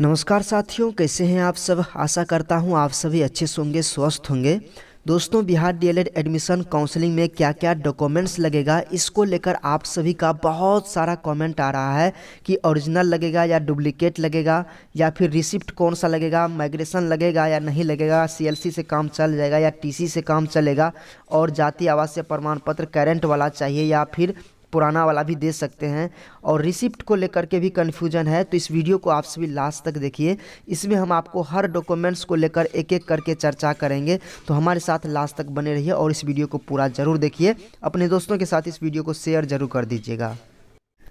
नमस्कार साथियों कैसे हैं आप सब आशा करता हूं आप सभी अच्छे होंगे स्वस्थ होंगे दोस्तों बिहार डीएलएड एडमिशन काउंसलिंग में क्या क्या डॉक्यूमेंट्स लगेगा इसको लेकर आप सभी का बहुत सारा कमेंट आ रहा है कि ओरिजिनल लगेगा या डुप्लीकेट लगेगा या फिर रिसिप्ट कौन सा लगेगा माइग्रेशन लगेगा या नहीं लगेगा सीएलसी से काम चल जाएगा या टीसी से काम चलेगा और जाति आवासीय प्रमाण पत्र करेंट वाला चाहिए या फिर पुराना वाला भी दे सकते हैं और रिसिप्ट को लेकर के भी कन्फ्यूजन है तो इस वीडियो को आप सभी लास्ट तक देखिए इसमें हम आपको हर डॉक्यूमेंट्स को लेकर एक एक करके चर्चा करेंगे तो हमारे साथ लास्ट तक बने रहिए और इस वीडियो को पूरा ज़रूर देखिए अपने दोस्तों के साथ इस वीडियो को शेयर ज़रूर कर दीजिएगा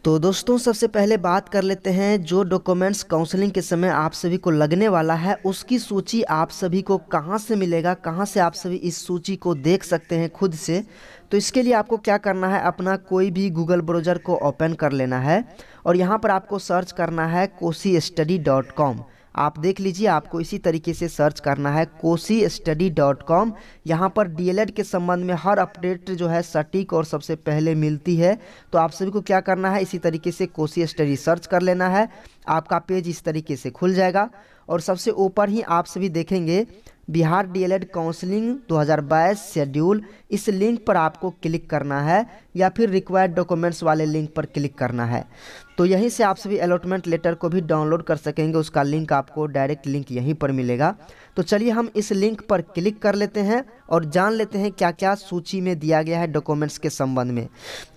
तो दोस्तों सबसे पहले बात कर लेते हैं जो डॉक्यूमेंट्स काउंसलिंग के समय आप सभी को लगने वाला है उसकी सूची आप सभी को कहाँ से मिलेगा कहाँ से आप सभी इस सूची को देख सकते हैं खुद से तो इसके लिए आपको क्या करना है अपना कोई भी गूगल ब्राउज़र को ओपन कर लेना है और यहाँ पर आपको सर्च करना है कोसी स्टडी डॉट कॉम आप देख लीजिए आपको इसी तरीके से सर्च करना है कोसी स्टडी डॉट कॉम यहाँ पर डी के संबंध में हर अपडेट जो है सटीक और सबसे पहले मिलती है तो आप सभी को क्या करना है इसी तरीके से कोसी स्टडी सर्च कर लेना है आपका पेज इस तरीके से खुल जाएगा और सबसे ऊपर ही आप सभी देखेंगे बिहार डीएलएड काउंसलिंग 2022 शेड्यूल इस लिंक पर आपको क्लिक करना है या फिर रिक्वायर्ड डॉक्यूमेंट्स वाले लिंक पर क्लिक करना है तो यहीं से आप सभी अलॉटमेंट लेटर को भी डाउनलोड कर सकेंगे उसका लिंक आपको डायरेक्ट लिंक यहीं पर मिलेगा तो चलिए हम इस लिंक पर क्लिक कर लेते हैं और जान लेते हैं क्या क्या सूची में दिया गया है डॉक्यूमेंट्स के संबंध में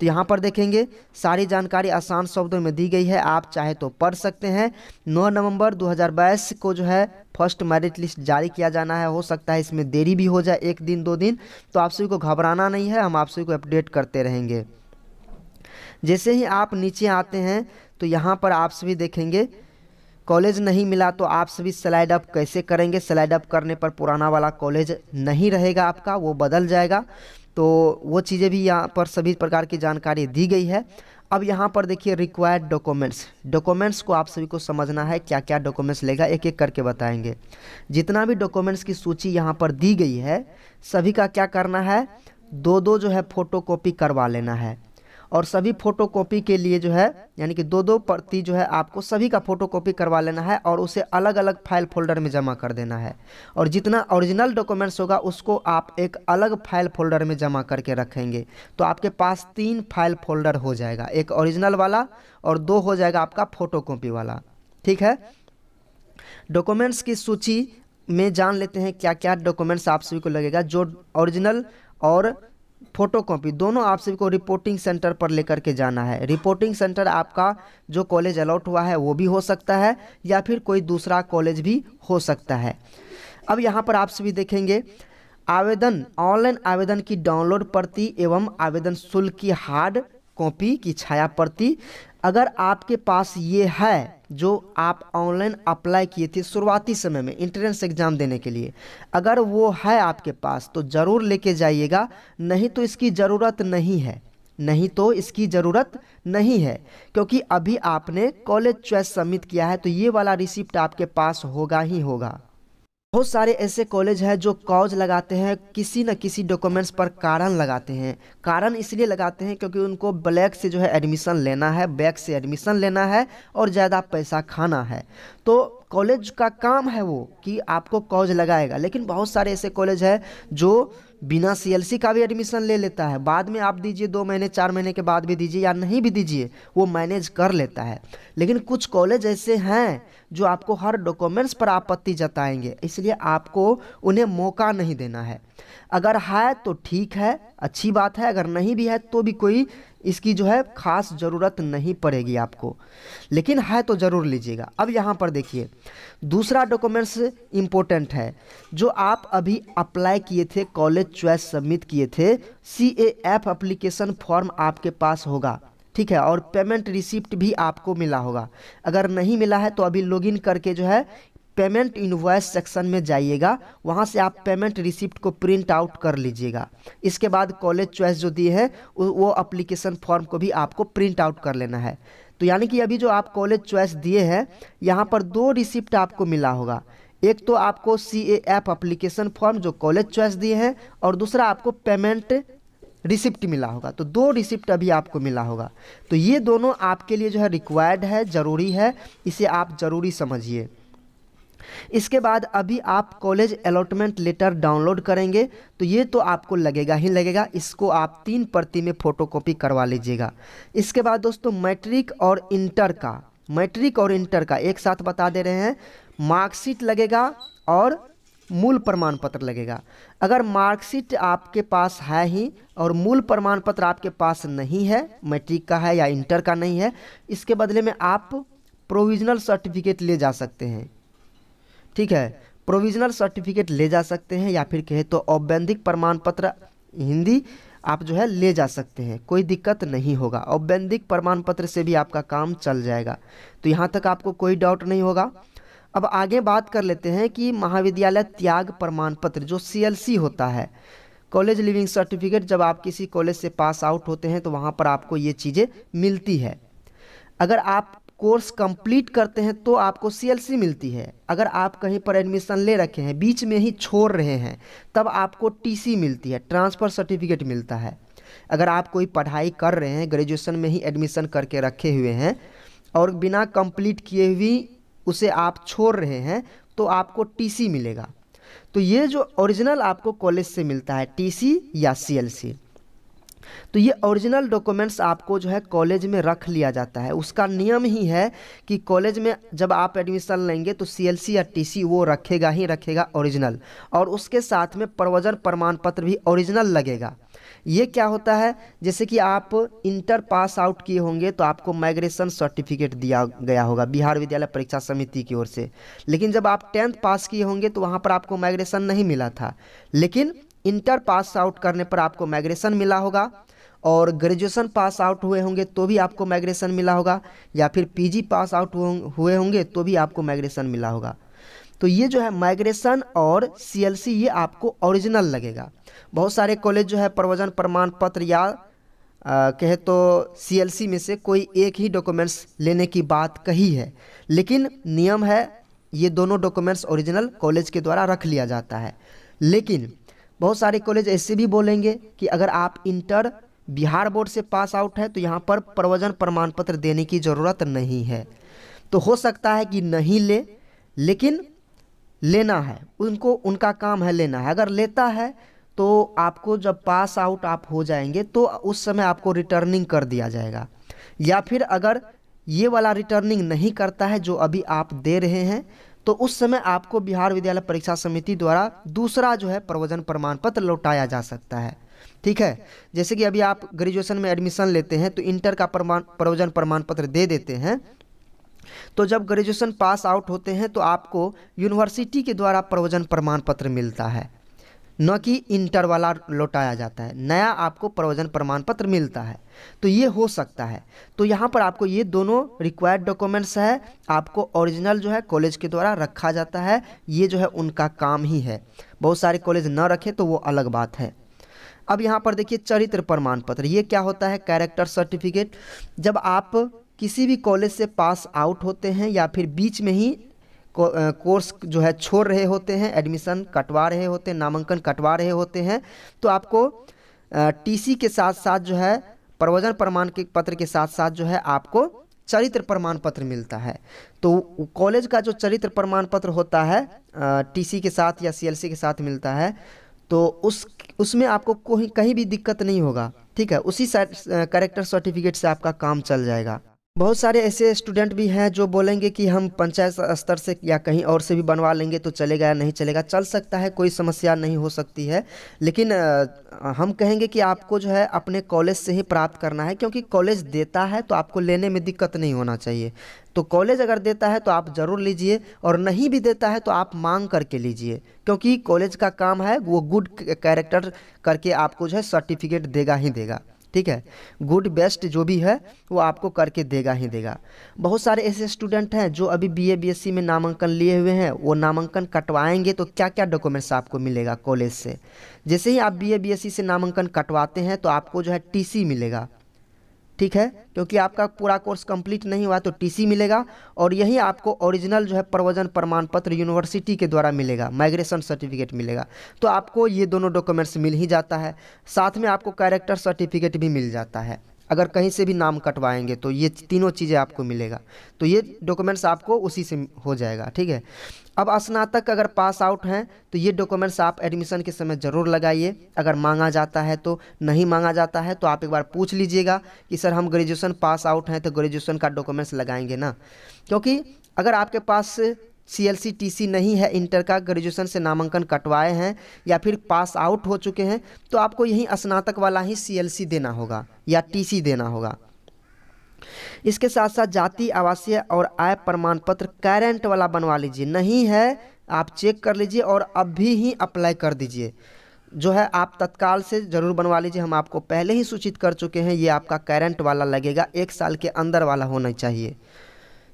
तो यहाँ पर देखेंगे सारी जानकारी आसान शब्दों में दी गई है आप चाहे तो पढ़ सकते हैं 9 नवंबर 2022 को जो है फर्स्ट मेरिट लिस्ट जारी किया जाना है हो सकता है इसमें देरी भी हो जाए एक दिन दो दिन तो आप सभी को घबराना नहीं है हम आप सभी को अपडेट करते रहेंगे जैसे ही आप नीचे आते हैं तो यहाँ पर आप सभी देखेंगे कॉलेज नहीं मिला तो आप सभी स्लाइड अप कैसे करेंगे स्लाइड अप करने पर पुराना वाला कॉलेज नहीं रहेगा आपका वो बदल जाएगा तो वो चीज़ें भी यहाँ पर सभी प्रकार की जानकारी दी गई है अब यहाँ पर देखिए रिक्वायर्ड डॉक्यूमेंट्स डॉक्यूमेंट्स को आप सभी को समझना है क्या क्या डॉक्यूमेंट्स लेगा एक एक करके बताएंगे जितना भी डॉक्यूमेंट्स की सूची यहाँ पर दी गई है सभी का क्या करना है दो दो जो है फ़ोटो कॉपी करवा लेना है और सभी फ़ोटोकॉपी के लिए जो है यानी कि दो दो प्रति जो है आपको सभी का फ़ोटोकॉपी करवा लेना है और उसे अलग अलग फाइल फोल्डर में जमा कर देना है और जितना ओरिजिनल डॉक्यूमेंट्स होगा उसको आप एक अलग फाइल फोल्डर में जमा करके रखेंगे तो आपके पास तीन फाइल फोल्डर हो जाएगा एक ओरिजिनल वाला और दो हो जाएगा आपका फोटो वाला ठीक है डॉक्यूमेंट्स की सूची में जान लेते हैं क्या क्या डॉक्यूमेंट्स आप सभी को लगेगा जो ओरिजिनल और फोटोकॉपी दोनों आप सभी को रिपोर्टिंग सेंटर पर लेकर के जाना है रिपोर्टिंग सेंटर आपका जो कॉलेज अलाउट हुआ है वो भी हो सकता है या फिर कोई दूसरा कॉलेज भी हो सकता है अब यहाँ पर आप सभी देखेंगे आवेदन ऑनलाइन आवेदन की डाउनलोड प्रति एवं आवेदन शुल्क की हार्ड कॉपी की छाया प्रति अगर आपके पास ये है जो आप ऑनलाइन अप्लाई किए थे शुरुआती समय में इंट्रेंस एग्ज़ाम देने के लिए अगर वो है आपके पास तो ज़रूर लेके जाइएगा नहीं तो इसकी ज़रूरत नहीं है नहीं तो इसकी ज़रूरत नहीं है क्योंकि अभी आपने कॉलेज चॉइस सबमिट किया है तो ये वाला रिसिप्ट आपके पास होगा ही होगा बहुत सारे ऐसे कॉलेज हैं जो कॉज लगाते हैं किसी न किसी डॉक्यूमेंट्स पर कारण लगाते हैं कारण इसलिए लगाते हैं क्योंकि उनको ब्लैक से जो है एडमिशन लेना है बैक से एडमिशन लेना है और ज़्यादा पैसा खाना है तो कॉलेज का काम है वो कि आपको कॉज लगाएगा लेकिन बहुत सारे ऐसे कॉलेज है जो बिना सीएलसी का भी एडमिशन ले लेता है बाद में आप दीजिए दो महीने चार महीने के बाद भी दीजिए या नहीं भी दीजिए वो मैनेज कर लेता है लेकिन कुछ कॉलेज ऐसे हैं जो आपको हर डॉक्यूमेंट्स पर आपत्ति जताएंगे इसलिए आपको उन्हें मौका नहीं देना है अगर है तो ठीक है अच्छी बात है अगर नहीं भी है तो भी कोई इसकी जो है ख़ास ज़रूरत नहीं पड़ेगी आपको लेकिन है तो ज़रूर लीजिएगा अब यहाँ पर देखिए दूसरा डॉक्यूमेंट्स इम्पोर्टेंट है जो आप अभी अप्लाई किए थे कॉलेज चॉइस सबमिट किए थे C A F application form आपके पास होगा ठीक है और पेमेंट रिसिप्ट भी आपको मिला होगा अगर नहीं मिला है तो अभी लॉगिन करके जो है पेमेंट इनवॉइस सेक्शन में जाइएगा वहाँ से आप पेमेंट रिसिप्ट को प्रिंट आउट कर लीजिएगा इसके बाद कॉलेज चॉइस जो दी है वो अप्लीकेशन फॉर्म को भी आपको प्रिंट आउट कर लेना है तो यानी कि अभी जो आप कॉलेज चॉइस दिए हैं यहाँ पर दो रिसिप्ट आपको मिला होगा एक तो आपको C A F application form जो कॉलेज चॉइस दिए हैं और दूसरा आपको पेमेंट रिसिप्ट मिला होगा तो दो रिसिप्ट अभी आपको मिला होगा तो ये दोनों आपके लिए जो है रिक्वायर्ड है ज़रूरी है इसे आप ज़रूरी समझिए इसके बाद अभी आप कॉलेज अलॉटमेंट लेटर डाउनलोड करेंगे तो ये तो आपको लगेगा ही लगेगा इसको आप तीन प्रति में फ़ोटोकॉपी करवा लीजिएगा इसके बाद दोस्तों मैट्रिक और इंटर का मैट्रिक और इंटर का एक साथ बता दे रहे हैं मार्कशीट लगेगा और मूल प्रमाण पत्र लगेगा अगर मार्कशीट आपके पास है ही और मूल प्रमाण पत्र आपके पास नहीं है मैट्रिक का है या इंटर का नहीं है इसके बदले में आप प्रोविजनल सर्टिफिकेट ले जा सकते हैं ठीक है प्रोविजनल सर्टिफिकेट ले जा सकते हैं या फिर कहे तो औबैंधिक प्रमाण पत्र हिंदी आप जो है ले जा सकते हैं कोई दिक्कत नहीं होगा औबैंधिक प्रमाण पत्र से भी आपका काम चल जाएगा तो यहाँ तक आपको कोई डाउट नहीं होगा अब आगे बात कर लेते हैं कि महाविद्यालय त्याग प्रमाण पत्र जो सी होता है कॉलेज लिविंग सर्टिफिकेट जब आप किसी कॉलेज से पास आउट होते हैं तो वहाँ पर आपको ये चीज़ें मिलती है अगर आप कोर्स कंप्लीट करते हैं तो आपको सी मिलती है अगर आप कहीं पर एडमिशन ले रखे हैं बीच में ही छोड़ रहे हैं तब आपको टी मिलती है ट्रांसफ़र सर्टिफिकेट मिलता है अगर आप कोई पढ़ाई कर रहे हैं ग्रेजुएशन में ही एडमिशन करके रखे हुए हैं और बिना कंप्लीट किए हुए उसे आप छोड़ रहे हैं तो आपको टी मिलेगा तो ये जो ओरिजिनल आपको कॉलेज से मिलता है टी या सी तो ये ओरिजिनल डॉक्यूमेंट्स आपको जो है कॉलेज में रख लिया जाता है उसका नियम ही है कि कॉलेज में जब आप एडमिशन लेंगे तो सी या टी वो रखेगा ही रखेगा ओरिजिनल और उसके साथ में प्रवजन प्रमाण पत्र भी ओरिजिनल लगेगा ये क्या होता है जैसे कि आप इंटर पास आउट किए होंगे तो आपको माइग्रेशन सर्टिफिकेट दिया गया होगा बिहार विद्यालय परीक्षा समिति की ओर से लेकिन जब आप टेंथ पास किए होंगे तो वहाँ पर आपको माइग्रेशन नहीं मिला था लेकिन इंटर पास आउट करने पर आपको माइग्रेशन मिला होगा और ग्रेजुएशन पास आउट हुए होंगे तो भी आपको माइग्रेशन मिला होगा या फिर पीजी पास आउट हुए होंगे तो भी आपको माइग्रेशन मिला होगा तो ये जो है माइग्रेशन और सीएलसी ये आपको ओरिजिनल लगेगा बहुत सारे कॉलेज जो है प्रवजन प्रमाण पत्र या कहे तो सीएलसी में से कोई एक ही डॉक्यूमेंट्स लेने की बात कही है लेकिन नियम है ये दोनों डॉक्यूमेंट्स ओरिजिनल कॉलेज के द्वारा रख लिया जाता है लेकिन बहुत सारे कॉलेज ऐसे भी बोलेंगे कि अगर आप इंटर बिहार बोर्ड से पास आउट है तो यहाँ पर प्रवजन प्रमाण पत्र देने की ज़रूरत नहीं है तो हो सकता है कि नहीं ले लेकिन लेना है उनको उनका काम है लेना है अगर लेता है तो आपको जब पास आउट आप हो जाएंगे तो उस समय आपको रिटर्निंग कर दिया जाएगा या फिर अगर ये वाला रिटर्निंग नहीं करता है जो अभी आप दे रहे हैं तो उस समय आपको बिहार विद्यालय परीक्षा समिति द्वारा दूसरा जो है प्रवचन प्रमाण पत्र लौटाया जा सकता है ठीक है जैसे कि अभी आप ग्रेजुएशन में एडमिशन लेते हैं तो इंटर का प्रमाण प्रवचन प्रमाण पत्र दे देते हैं तो जब ग्रेजुएशन पास आउट होते हैं तो आपको यूनिवर्सिटी के द्वारा प्रवचन प्रमाण पत्र मिलता है न कि इंटर वाला लौटाया जाता है नया आपको प्रवचन प्रमाण पत्र मिलता है तो ये हो सकता है तो यहाँ पर आपको ये दोनों रिक्वायर्ड डॉक्यूमेंट्स है आपको ओरिजिनल जो है कॉलेज के द्वारा रखा जाता है ये जो है उनका काम ही है बहुत सारे कॉलेज न रखे तो वो अलग बात है अब यहाँ पर देखिए चरित्र प्रमाण पत्र ये क्या होता है कैरेक्टर सर्टिफिकेट जब आप किसी भी कॉलेज से पास आउट होते हैं या फिर बीच में ही कोर्स जो है छोड़ रहे होते हैं एडमिशन कटवा रहे होते हैं नामांकन कटवा रहे होते हैं तो आपको टीसी के साथ साथ जो है प्रवचन प्रमाण के पत्र के साथ साथ जो है आपको चरित्र प्रमाण पत्र मिलता है तो कॉलेज का जो चरित्र प्रमाण पत्र होता है टीसी के साथ या सीएलसी के साथ मिलता है तो उस उसमें आपको कोई कहीं भी दिक्कत नहीं होगा ठीक है उसी कैरेक्टर सर्टिफिकेट से आपका काम चल जाएगा बहुत सारे ऐसे स्टूडेंट भी हैं जो बोलेंगे कि हम पंचायत स्तर से या कहीं और से भी बनवा लेंगे तो चलेगा या नहीं चलेगा चल सकता है कोई समस्या नहीं हो सकती है लेकिन हम कहेंगे कि आपको जो है अपने कॉलेज से ही प्राप्त करना है क्योंकि कॉलेज देता है तो आपको लेने में दिक्कत नहीं होना चाहिए तो कॉलेज अगर देता है तो आप ज़रूर लीजिए और नहीं भी देता है तो आप मांग करके लीजिए क्योंकि कॉलेज का काम है वो गुड कैरेक्टर करके आपको जो है सर्टिफिकेट देगा ही देगा ठीक है गुड बेस्ट जो भी है वो आपको करके देगा ही देगा बहुत सारे ऐसे स्टूडेंट हैं जो अभी बीए बीएससी में नामांकन लिए हुए हैं वो नामांकन कटवाएंगे तो क्या क्या डॉक्यूमेंट्स आपको मिलेगा कॉलेज से जैसे ही आप बीए बीएससी से नामांकन कटवाते हैं तो आपको जो है टीसी मिलेगा ठीक है क्योंकि आपका पूरा कोर्स कंप्लीट नहीं हुआ तो टीसी मिलेगा और यही आपको ओरिजिनल जो है प्रवजन प्रमाण पत्र यूनिवर्सिटी के द्वारा मिलेगा माइग्रेशन सर्टिफिकेट मिलेगा तो आपको ये दोनों डॉक्यूमेंट्स मिल ही जाता है साथ में आपको कैरेक्टर सर्टिफिकेट भी मिल जाता है अगर कहीं से भी नाम कटवाएंगे तो ये तीनों चीज़ें आपको मिलेगा तो ये डॉक्यूमेंट्स आपको उसी से हो जाएगा ठीक है अब स्नातक अगर पास आउट हैं तो ये डॉक्यूमेंट्स आप एडमिशन के समय ज़रूर लगाइए अगर मांगा जाता है तो नहीं मांगा जाता है तो आप एक बार पूछ लीजिएगा कि सर हम ग्रेजुएसन पास आउट हैं तो ग्रेजुएसन का डॉक्यूमेंट्स लगाएंगे ना क्योंकि अगर आपके पास सी नहीं है इंटर का ग्रेजुएशन से नामांकन कटवाए हैं या फिर पास आउट हो चुके हैं तो आपको यही स्नातक वाला ही सी देना होगा या टी देना होगा इसके साथ साथ जाति आवासीय और आय प्रमाण पत्र कैरेंट वाला बनवा लीजिए नहीं है आप चेक कर लीजिए और अभी ही अप्लाई कर दीजिए जो है आप तत्काल से ज़रूर बनवा लीजिए हम आपको पहले ही सूचित कर चुके हैं ये आपका कैरेंट वाला लगेगा एक साल के अंदर वाला होना चाहिए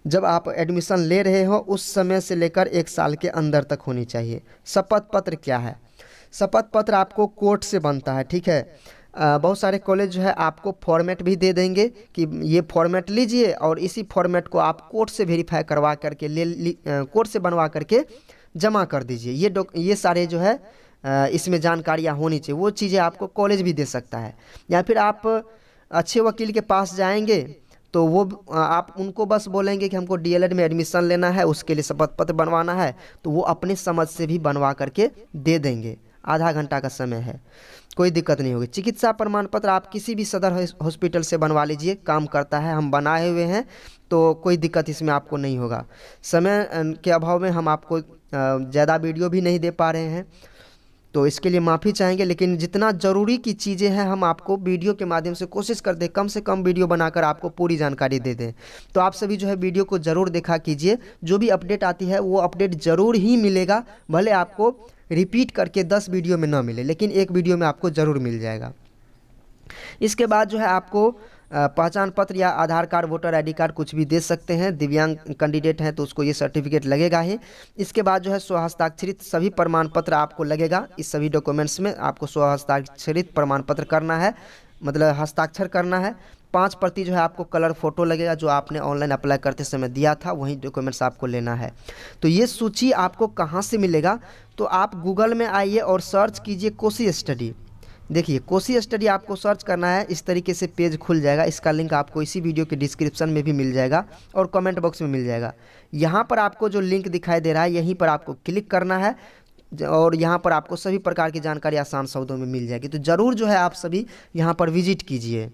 जब आप एडमिशन ले रहे हो उस समय से लेकर एक साल के अंदर तक होनी चाहिए शपथ पत्र क्या है शपथ पत्र आपको कोर्ट से बनता है ठीक है बहुत सारे कॉलेज जो है आपको फॉर्मेट भी दे देंगे कि ये फॉर्मेट लीजिए और इसी फॉर्मेट को आप कोर्ट से वेरीफाई करवा करके ले कोर्ट से बनवा करके जमा कर दीजिए ये डॉ ये सारे जो है इसमें जानकारियाँ होनी चाहिए वो चीज़ें आपको कॉलेज भी दे सकता है या फिर आप अच्छे वकील के पास जाएंगे तो वो आप उनको बस बोलेंगे कि हमको डीएलएड में एडमिशन लेना है उसके लिए शपथ पत्र बनवाना है तो वो अपने समझ से भी बनवा करके दे देंगे आधा घंटा का समय है कोई दिक्कत नहीं होगी चिकित्सा प्रमाण पत्र आप किसी भी सदर हॉस्पिटल से बनवा लीजिए काम करता है हम बनाए हुए हैं तो कोई दिक्कत इसमें आपको नहीं होगा समय के अभाव में हम आपको ज़्यादा वीडियो भी नहीं दे पा रहे हैं तो इसके लिए माफ़ी चाहेंगे लेकिन जितना ज़रूरी की चीज़ें हैं हम आपको वीडियो के माध्यम से कोशिश करते हैं कम से कम वीडियो बनाकर आपको पूरी जानकारी दे दें तो आप सभी जो है वीडियो को ज़रूर देखा कीजिए जो भी अपडेट आती है वो अपडेट ज़रूर ही मिलेगा भले आपको रिपीट करके दस वीडियो में ना मिले लेकिन एक वीडियो में आपको ज़रूर मिल जाएगा इसके बाद जो है आपको पहचान पत्र या Aadhaar card voter ID card कुछ भी दे सकते हैं दिव्यांग कैंडिडेट हैं तो उसको ये सर्टिफिकेट लगेगा ही इसके बाद जो है स्वहस्ताक्षरित सभी प्रमाण पत्र आपको लगेगा इस सभी डॉक्यूमेंट्स में आपको स्वहस्ताक्षरित प्रमाण पत्र करना है मतलब हस्ताक्षर करना है पाँच प्रति जो है आपको कलर फोटो लगेगा जो आपने ऑनलाइन अप्लाई करते समय दिया था वही डॉक्यूमेंट्स आपको लेना है तो ये सूची आपको कहाँ से मिलेगा तो आप गूगल में आइए और सर्च कीजिए कोसी स्टडी देखिए कोसी स्टडी आपको सर्च करना है इस तरीके से पेज खुल जाएगा इसका लिंक आपको इसी वीडियो के डिस्क्रिप्शन में भी मिल जाएगा और कमेंट बॉक्स में मिल जाएगा यहाँ पर आपको जो लिंक दिखाई दे रहा है यहीं पर आपको क्लिक करना है और यहाँ पर आपको सभी प्रकार की जानकारी आसान शब्दों में मिल जाएगी तो ज़रूर जो है आप सभी यहाँ पर विजिट कीजिए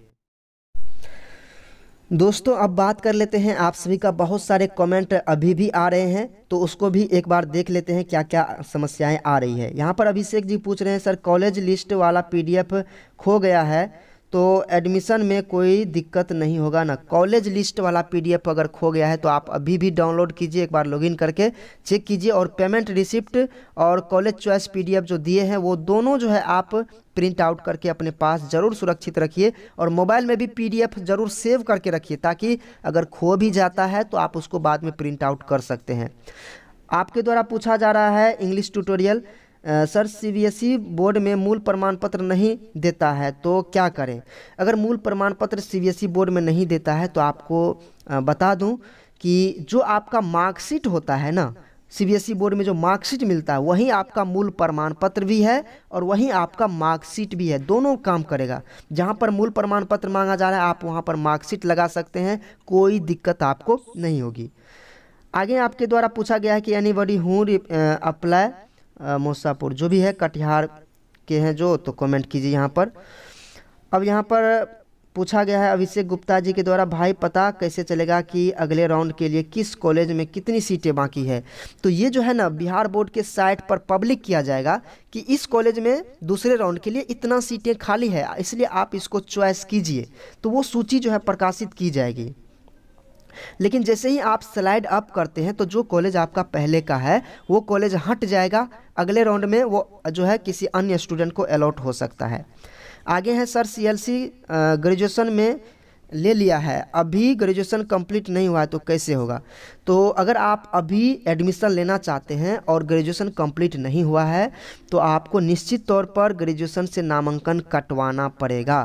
दोस्तों अब बात कर लेते हैं आप सभी का बहुत सारे कमेंट अभी भी आ रहे हैं तो उसको भी एक बार देख लेते हैं क्या क्या समस्याएं आ रही है यहाँ पर अभिषेक जी पूछ रहे हैं सर कॉलेज लिस्ट वाला पीडीएफ खो गया है तो एडमिशन में कोई दिक्कत नहीं होगा ना कॉलेज लिस्ट वाला पीडीएफ अगर खो गया है तो आप अभी भी डाउनलोड कीजिए एक बार लॉगिन करके चेक कीजिए और पेमेंट रिसिप्ट और कॉलेज चॉइस पी जो दिए हैं वो दोनों जो है आप प्रिंट आउट करके अपने पास ज़रूर सुरक्षित रखिए और मोबाइल में भी पीडीएफ ज़रूर सेव करके रखिए ताकि अगर खो भी जाता है तो आप उसको बाद में प्रिंट आउट कर सकते हैं आपके द्वारा पूछा जा रहा है English tutorial sir CBSE board में मूल प्रमाण पत्र नहीं देता है तो क्या करें अगर मूल प्रमाण पत्र सी बोर्ड में नहीं देता है तो आपको बता दूँ कि जो आपका मार्कशीट होता है ना सीबीएसई बोर्ड में जो मार्कशीट मिलता है वही आपका मूल प्रमाण पत्र भी है और वही आपका मार्कशीट भी है दोनों काम करेगा जहाँ पर मूल प्रमाण पत्र मांगा जा रहा है आप वहाँ पर मार्कशीट लगा सकते हैं कोई दिक्कत आपको नहीं होगी आगे आपके द्वारा पूछा गया है कि एनी बडी हूँ अप्लाई मोसापुर जो भी है कटिहार के हैं जो तो कमेंट कीजिए यहाँ पर अब यहाँ पर पूछा गया है अभिषेक गुप्ता जी के द्वारा भाई पता कैसे चलेगा कि अगले राउंड के लिए किस कॉलेज में कितनी सीटें बाकी है तो ये जो है ना बिहार बोर्ड के साइट पर पब्लिक किया जाएगा कि इस कॉलेज में दूसरे राउंड के लिए इतना सीटें खाली है इसलिए आप इसको चॉइस कीजिए तो वो सूची जो है प्रकाशित की जाएगी लेकिन जैसे ही आप स्लाइड अप करते हैं तो जो कॉलेज आपका पहले का है वो कॉलेज हट जाएगा अगले राउंड में वो जो है किसी अन्य स्टूडेंट को अलॉट हो सकता है आगे हैं सर सीएलसी ग्रेजुएशन में ले लिया है अभी ग्रेजुएशन कंप्लीट नहीं हुआ है तो कैसे होगा तो अगर आप अभी एडमिशन लेना चाहते हैं और ग्रेजुएशन कंप्लीट नहीं हुआ है तो आपको निश्चित तौर पर ग्रेजुएशन से नामांकन कटवाना पड़ेगा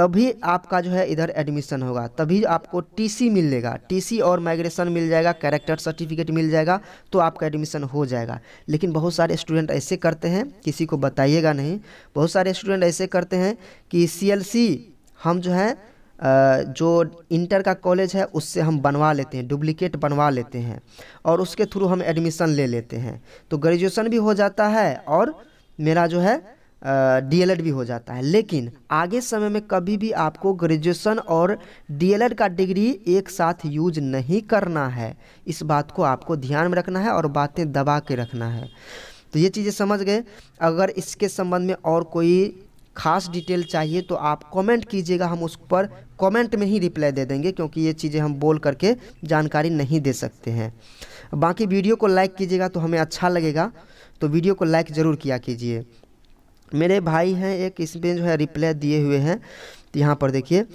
तभी आपका जो है इधर एडमिशन होगा तभी आपको टीसी मिलेगा टीसी और माइग्रेशन मिल जाएगा कैरेक्टर सर्टिफिकेट मिल जाएगा तो आपका एडमिशन हो जाएगा लेकिन बहुत सारे स्टूडेंट ऐसे करते हैं किसी को बताइएगा नहीं बहुत सारे स्टूडेंट ऐसे करते हैं कि सी हम जो है जो इंटर का कॉलेज है उससे हम बनवा लेते हैं डुप्लिकेट बनवा लेते हैं और उसके थ्रू हम एडमिशन ले लेते हैं तो ग्रेजुएसन भी हो जाता है और मेरा जो है डीएलएड भी हो जाता है लेकिन आगे समय में कभी भी आपको ग्रेजुएशन और डीएलएड का डिग्री एक साथ यूज नहीं करना है इस बात को आपको ध्यान में रखना है और बातें दबा के रखना है तो ये चीज़ें समझ गए अगर इसके संबंध में और कोई खास डिटेल चाहिए तो आप कमेंट कीजिएगा हम उस पर कमेंट में ही रिप्लाई दे देंगे क्योंकि ये चीज़ें हम बोल करके जानकारी नहीं दे सकते हैं बाकी वीडियो को लाइक कीजिएगा तो हमें अच्छा लगेगा तो वीडियो को लाइक ज़रूर किया कीजिए मेरे भाई हैं एक इसमें जो है रिप्लाई दिए हुए हैं तो यहाँ पर देखिए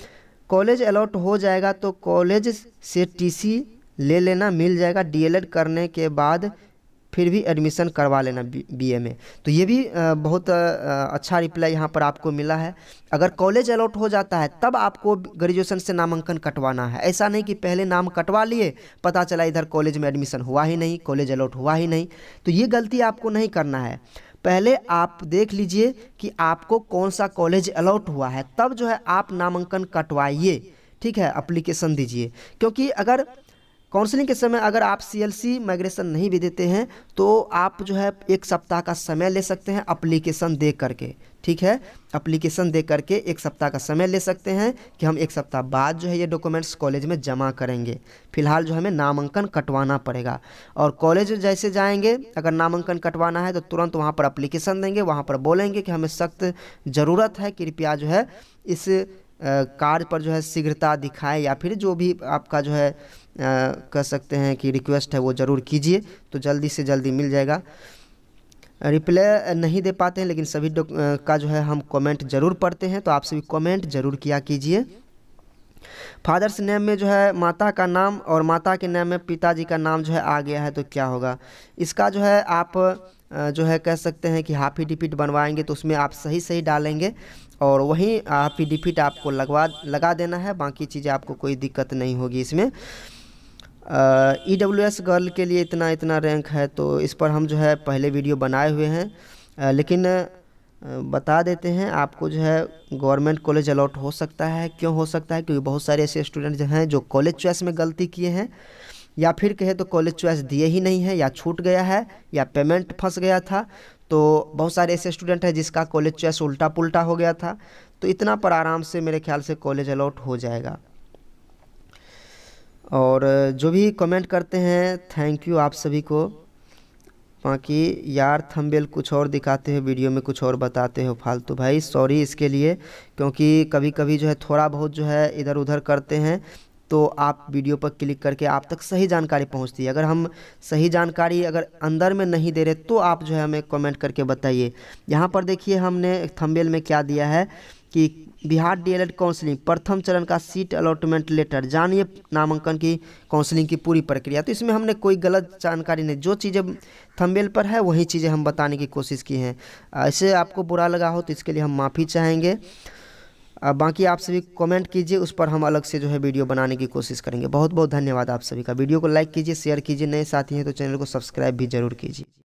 कॉलेज अलाउट हो जाएगा तो कॉलेज से टीसी ले लेना मिल जाएगा डीएलएड करने के बाद फिर भी एडमिशन करवा लेना बीए में तो ये भी बहुत अच्छा रिप्लाई यहाँ पर आपको मिला है अगर कॉलेज अलाउट हो जाता है तब आपको ग्रेजुएशन से नामांकन कटवाना है ऐसा नहीं कि पहले नाम कटवा लिए पता चला इधर कॉलेज में एडमिशन हुआ ही नहीं कॉलेज अलाउट हुआ ही नहीं तो ये गलती आपको नहीं करना है पहले आप देख लीजिए कि आपको कौन सा कॉलेज अलाउट हुआ है तब जो है आप नामांकन कटवाइए ठीक है अप्लीकेशन दीजिए क्योंकि अगर काउंसलिंग के समय अगर आप सी माइग्रेशन नहीं भी देते हैं तो आप जो है एक सप्ताह का समय ले सकते हैं अप्लीकेशन दे करके ठीक है अप्लीकेशन दे करके एक सप्ताह का समय ले सकते हैं कि हम एक सप्ताह बाद जो है ये डॉक्यूमेंट्स कॉलेज में जमा करेंगे फिलहाल जो हमें नामांकन कटवाना पड़ेगा और कॉलेज जैसे जाएंगे अगर नामांकन कटवाना है तो तुरंत वहाँ पर अप्लीकेशन देंगे वहाँ पर बोलेंगे कि हमें सख्त ज़रूरत है कृपया जो है इस कार्य पर जो है शीघ्रता दिखाएँ या फिर जो भी आपका जो है कह सकते हैं कि रिक्वेस्ट है वो ज़रूर कीजिए तो जल्दी से जल्दी मिल जाएगा रिप्लाई नहीं दे पाते हैं लेकिन सभी का जो है हम कमेंट ज़रूर पढ़ते हैं तो आप सभी कमेंट ज़रूर किया कीजिए फादर्स नेम में जो है माता का नाम और माता के नेम में पिताजी का नाम जो है आ गया है तो क्या होगा इसका जो है आप जो है कह सकते हैं कि हाफी डिपीट बनवाएंगे तो उसमें आप सही सही डालेंगे और वहीं हाफी डिपीट आपको लगवा लगा देना है बाकी चीज़ें आपको कोई दिक्कत नहीं होगी इसमें ई डब्ल्यू एस गर्ल के लिए इतना इतना रैंक है तो इस पर हम जो है पहले वीडियो बनाए हुए हैं लेकिन बता देते हैं आपको जो है गवर्नमेंट कॉलेज अलाउट हो सकता है क्यों हो सकता है क्योंकि बहुत सारे ऐसे स्टूडेंट जो हैं जो कॉलेज चॉइस में गलती किए हैं या फिर कहे तो कॉलेज चॉइस दिए ही नहीं है या छूट गया है या पेमेंट फंस गया था तो बहुत सारे ऐसे स्टूडेंट हैं जिसका कॉलेज चॉइस उल्टा पुल्टा हो गया था तो इतना पर आराम से मेरे ख्याल से कॉलेज अलाउट हो जाएगा और जो भी कमेंट करते हैं थैंक यू आप सभी को बाकी यार थंबनेल कुछ और दिखाते हो वीडियो में कुछ और बताते हो फालतू भाई सॉरी इसके लिए क्योंकि कभी कभी जो है थोड़ा बहुत जो है इधर उधर करते हैं तो आप वीडियो पर क्लिक करके आप तक सही जानकारी पहुंचती है अगर हम सही जानकारी अगर अंदर में नहीं दे रहे तो आप जो है हमें कमेंट करके बताइए यहाँ पर देखिए हमने थंबनेल में क्या दिया है कि बिहार डीएलएड काउंसलिंग प्रथम चरण का सीट अलॉटमेंट लेटर जानिए नामांकन की काउंसलिंग की पूरी प्रक्रिया तो इसमें हमने कोई गलत जानकारी नहीं जो चीज़ें थंबेल पर है वही चीज़ें हम बताने की कोशिश की हैं ऐसे आपको बुरा लगा हो तो इसके लिए हम माफ़ी चाहेंगे बाकी आप सभी कमेंट कीजिए उस पर हम अलग से जो है वीडियो बनाने की कोशिश करेंगे बहुत बहुत धन्यवाद आप सभी का वीडियो को लाइक कीजिए शेयर कीजिए नए साथी हैं तो चैनल को सब्सक्राइब भी जरूर कीजिए